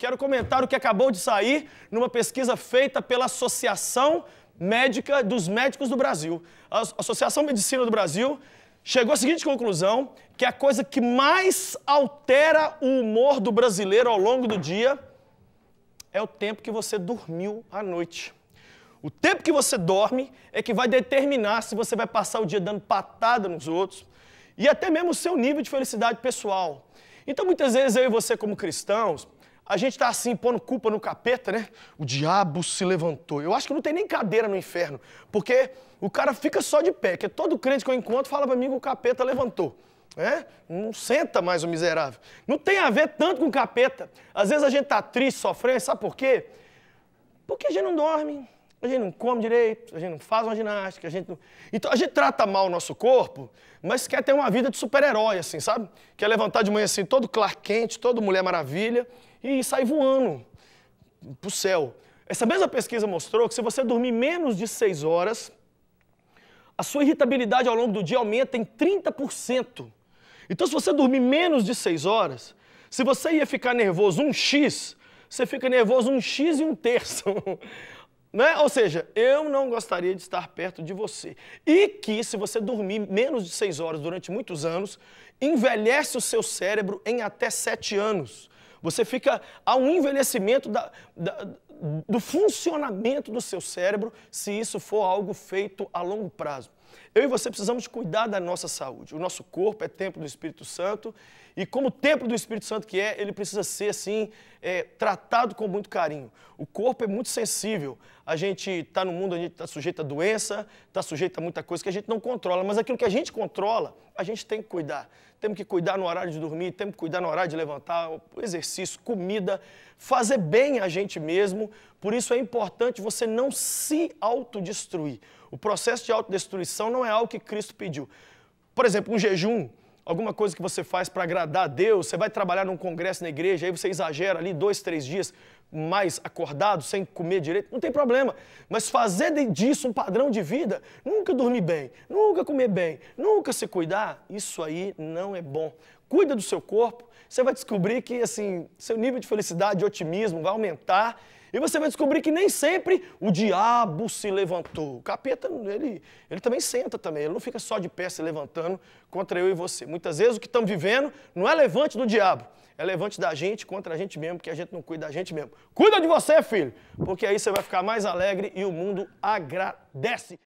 Quero comentar o que acabou de sair numa pesquisa feita pela Associação Médica dos Médicos do Brasil. A Associação Medicina do Brasil chegou à seguinte conclusão, que é a coisa que mais altera o humor do brasileiro ao longo do dia é o tempo que você dormiu à noite. O tempo que você dorme é que vai determinar se você vai passar o dia dando patada nos outros e até mesmo o seu nível de felicidade pessoal. Então, muitas vezes eu e você, como cristãos, a gente está assim, pondo culpa no capeta, né? O diabo se levantou. Eu acho que não tem nem cadeira no inferno, porque o cara fica só de pé, que todo crente que eu encontro fala para mim que o capeta levantou. É? Não senta mais o miserável. Não tem a ver tanto com o capeta. Às vezes a gente está triste, sofrendo, sabe por quê? Porque a gente não dorme. A gente não come direito, a gente não faz uma ginástica, a gente não... Então a gente trata mal o nosso corpo, mas quer ter uma vida de super-herói, assim, sabe? Quer levantar de manhã assim, todo Clark quente, todo Mulher Maravilha, e sair voando pro céu. Essa mesma pesquisa mostrou que se você dormir menos de seis horas, a sua irritabilidade ao longo do dia aumenta em 30%. Então, se você dormir menos de seis horas, se você ia ficar nervoso um X, você fica nervoso um X e um terço. Né? Ou seja, eu não gostaria de estar perto de você. E que, se você dormir menos de seis horas durante muitos anos, envelhece o seu cérebro em até sete anos. Você fica a um envelhecimento da, da, do funcionamento do seu cérebro se isso for algo feito a longo prazo. Eu e você precisamos cuidar da nossa saúde. O nosso corpo é templo do Espírito Santo e, como templo do Espírito Santo que é, ele precisa ser assim é, tratado com muito carinho. O corpo é muito sensível. A gente está no mundo, a gente está sujeito a doença, está sujeito a muita coisa que a gente não controla, mas aquilo que a gente controla, a gente tem que cuidar. Temos que cuidar no horário de dormir, temos que cuidar no horário de levantar, exercício, comida, fazer bem a gente mesmo. Por isso é importante você não se autodestruir. O processo de autodestruição não é algo que Cristo pediu. Por exemplo, um jejum, alguma coisa que você faz para agradar a Deus, você vai trabalhar num congresso na igreja, aí você exagera ali dois, três dias mais acordado, sem comer direito, não tem problema. Mas fazer disso um padrão de vida, nunca dormir bem, nunca comer bem, nunca se cuidar, isso aí não é bom cuida do seu corpo, você vai descobrir que assim, seu nível de felicidade e otimismo vai aumentar. E você vai descobrir que nem sempre o diabo se levantou. O capeta, ele, ele também senta também, ele não fica só de pé se levantando contra eu e você. Muitas vezes o que estamos vivendo não é levante do diabo, é levante da gente contra a gente mesmo, porque a gente não cuida da gente mesmo. Cuida de você, filho, porque aí você vai ficar mais alegre e o mundo agradece.